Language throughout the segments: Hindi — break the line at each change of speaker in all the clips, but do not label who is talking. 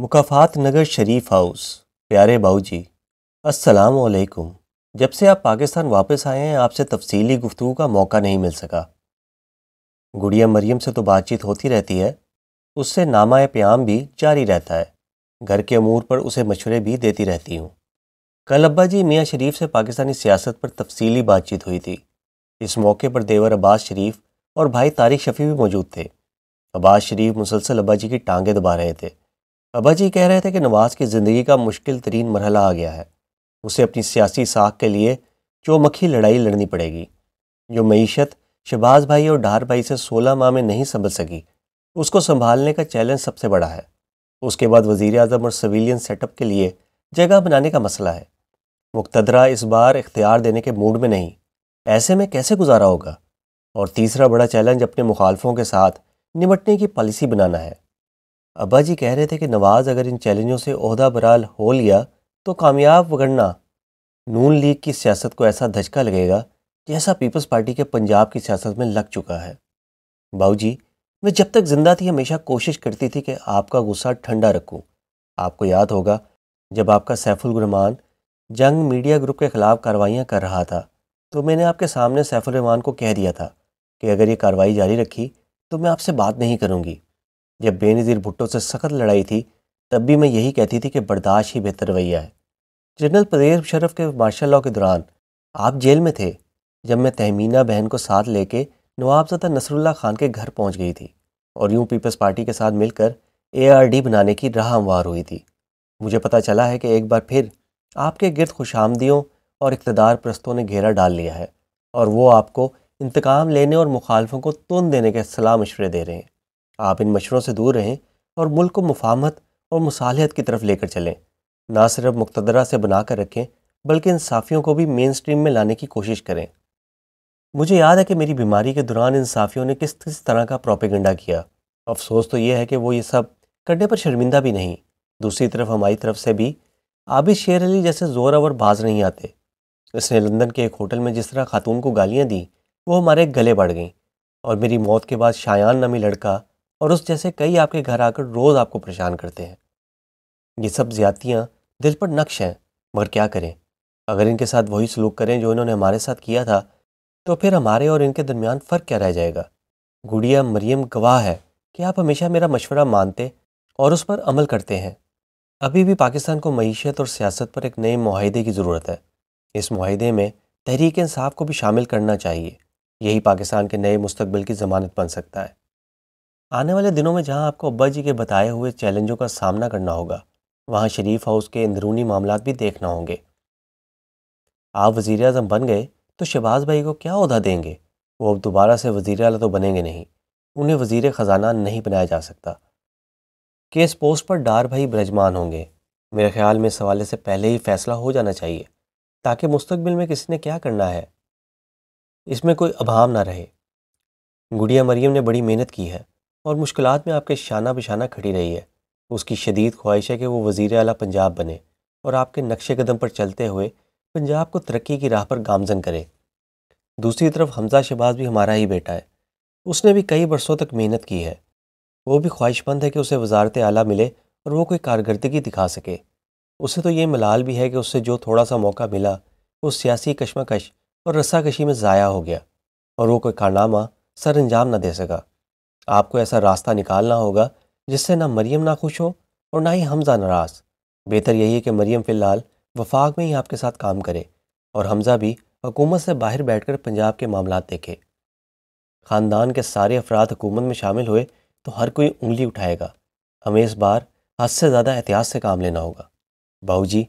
मुकाफात नगर शरीफ हाउस प्यारे बाऊ जी असलकुम जब से आप पाकिस्तान वापस आए हैं आपसे तफसीली गुफ्तु का मौका नहीं मिल सका गुड़िया मरियम से तो बातचीत होती रहती है उससे नामा प्याम भी जारी रहता है घर के अमूर पर उसे मशवरे भी देती रहती हूँ कल अब्बा जी मियाँ शरीफ से पाकिस्तानी सियासत पर तफसीली बातचीत हुई थी इस मौके पर देवर अब्बास शरीफ और भाई तारिक शफी भी मौजूद थे अब्बास शरीफ मुसलसल अब्बा जी की टांगें दबा रहे थे अबा जी कह रहे थे कि नवाज़ की ज़िंदगी का मुश्किल तरीन मरहला आ गया है उसे अपनी सियासी साख के लिए चौमखी लड़ाई लड़नी पड़ेगी जो मीशत शहबाज भाई और ढार भाई से सोलह माह में नहीं संभल सकी उसको संभालने का चैलेंज सबसे बड़ा है उसके बाद वज़ी अजम और सविलियन सेटअप के लिए जगह बनाने का मसला है मुक्तदरा इस बार इख्तियार देने के मूड में नहीं ऐसे में कैसे गुजारा होगा और तीसरा बड़ा चैलेंज अपने मुखालफों के साथ निपटने की पॉलिसी बनाना है अब्बा जी कह रहे थे कि नवाज़ अगर इन चैलेंजों से अहदा बराल हो लिया तो कामयाब वगड़ना नून लीग की सियासत को ऐसा धचका लगेगा जैसा पीपल्स पार्टी के पंजाब की सियासत में लग चुका है बाबू जी मैं जब तक ज़िंदा थी हमेशा कोशिश करती थी कि आपका गुस्सा ठंडा रखूं। आपको याद होगा जब आपका सैफुल रहमान जंग मीडिया ग्रुप के ख़िलाफ़ कार्रवाइयाँ कर रहा था तो मैंने आपके सामने सैफुल रहमान को कह दिया था कि अगर ये कार्रवाई जारी रखी तो मैं आपसे बात नहीं करूँगी जब बेनज़ीर भुट्टो से सख्त लड़ाई थी तब भी मैं यही कहती थी कि बर्दाश्त ही बेहतर रवैया है जनरल परवेज मुशरफ के मार्शल लॉ के दौरान आप जेल में थे जब मैं तहमीना बहन को साथ लेके नवाबजदा नसरुल्ला खान के घर पहुंच गई थी और यूं पीपल्स पार्टी के साथ मिलकर एआरडी बनाने की राह हमवार हुई थी मुझे पता चला है कि एक बार फिर आपके गिरद आमदियों और इकतदार प्रस्तों ने घेरा डाल लिया है और वो आपको इंतकाम लेने और मुखालफों को तुन देने के सलाह मशवरे दे रहे हैं आप इन मशरों से दूर रहें और मुल्क को मुफाहमत और मसालहत की तरफ लेकर चलें ना सिर्फ मुक्तदरा से बना कर रखें बल्कि इंसाफियों को भी मेन स्ट्रीम में लाने की कोशिश करें मुझे याद है कि मेरी बीमारी के दौरान इंसाफियों ने किस किस तरह का प्रोपेगेंडा किया अफसोस तो यह है कि वो ये सब करने पर शर्मिंदा भी नहीं दूसरी तरफ हमारी तरफ से भी आबिद शेर अली जैसे ज़ोर और बाज नहीं आते इसने लंदन के एक होटल में जिस तरह खातून को गालियाँ दी वो हमारे गले बढ़ गईं और मेरी मौत के बाद शायान नामी लड़का और उस जैसे कई आपके घर आकर रोज़ आपको परेशान करते हैं ये सब ज्यादतियाँ दिल पर नक्श हैं मगर क्या करें अगर इनके साथ वही सलूक करें जो इन्होंने हमारे साथ किया था तो फिर हमारे और इनके दरमियान फ़र्क क्या रह जाएगा गुड़िया मरियम गवाह है कि आप हमेशा मेरा मशवरा मानते और उस पर अमल करते हैं अभी भी पाकिस्तान को मीशत और सियासत पर एक नए माहदे की ज़रूरत है इस माहदे में तहरीक इंसाफ को भी शामिल करना चाहिए यही पाकिस्तान के नए मुस्तबिल की ज़मानत बन सकता है आने वाले दिनों में जहां आपको अब्बा जी के बताए हुए चैलेंजों का सामना करना होगा वहां शरीफ हाउस के अंदरूनी मामला भी देखना होंगे आप वज़ी अजम बन गए तो शहबाज भाई को क्या अहदा देंगे वो अब दोबारा से वज़ी अला तो बनेंगे नहीं उन्हें वज़ी ख़जाना नहीं बनाया जा सकता केस पोस्ट पर डार भाई ब्रजमान होंगे मेरे ख्याल में इस हवाले से पहले ही फ़ैसला हो जाना चाहिए ताकि मुस्तबिल में किसी ने क्या करना है इसमें कोई अभाव ना रहे गुड़िया मरियम ने बड़ी मेहनत की है और मुश्किल में आपके शाना बिशाना खड़ी रही है उसकी शदीद ख्वाहिश है कि वो वज़ी अला पंजाब बने और आपके नक्शे कदम पर चलते हुए पंजाब को तरक्की की राह पर गामजन करे दूसरी तरफ हमजा शहबाज भी हमारा ही बेटा है उसने भी कई बरसों तक मेहनत की है वो भी ख्वाहिशमंद है कि उसे वजारत आला मिले और वो कोई कारकरी दिखा सके उसे तो ये मलाल भी है कि उससे जो थोड़ा सा मौका मिला वो सियासी कश्मकश और रस्साकशी में ज़ाया हो गया और वो कोई कारनामा सर अंजाम ना दे सका आपको ऐसा रास्ता निकालना होगा जिससे ना मरियम ना खुश हो और ना ही हमज़ा नाराज़ बेहतर यही है कि मरियम फ़िलहाल वफाक में ही आपके साथ काम करे और हमज़ा भी हुकूमत से बाहर बैठकर पंजाब के मामला देखे ख़ानदान के सारे अफराद हुकूमत में शामिल हुए तो हर कोई उंगली उठाएगा हमें इस बार हद से ज़्यादा एहतियात से काम लेना होगा बाहू जी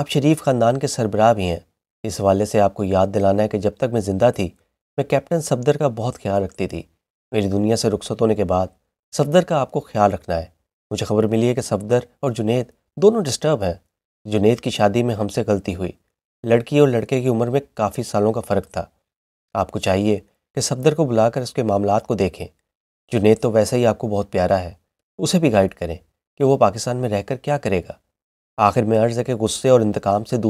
आप शरीफ ख़ानदान के सरबराह भी हैं इस हवाले से आपको याद दिलाना है कि जब तक मैं ज़िंदा थी मैं कैप्टन सफदर का बहुत ख्याल रखती थी मेरी दुनिया से रुखसत होने के बाद सफदर का आपको ख्याल रखना है मुझे खबर मिली है कि सफदर और जुनेद दोनों डिस्टर्ब हैं जुनेद की शादी में हमसे गलती हुई लड़की और लड़के की उम्र में काफ़ी सालों का फ़र्क था आपको चाहिए कि सफदर को बुलाकर उसके मामला को देखें जुनेद तो वैसे ही आपको बहुत प्यारा है उसे भी गाइड करें कि वो पाकिस्तान में रहकर क्या करेगा आखिर में अर्ज़ है कि गुस्से और इंतकाम से दूर